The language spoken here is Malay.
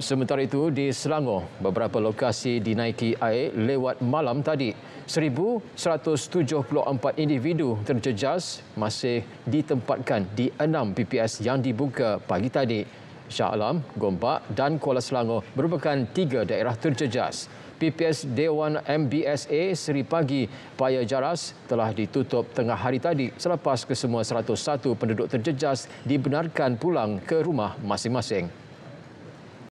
Sementara itu di Selangor, beberapa lokasi dinaiki air lewat malam tadi. 1,174 individu terjejas masih ditempatkan di enam PPS yang dibuka pagi tadi. Shah Alam, Gombak dan Kuala Selangor merupakan tiga daerah terjejas. PPS Dewan MBSA Seri Pagi Paya Jaras telah ditutup tengah hari tadi selepas kesemua 101 penduduk terjejas dibenarkan pulang ke rumah masing-masing.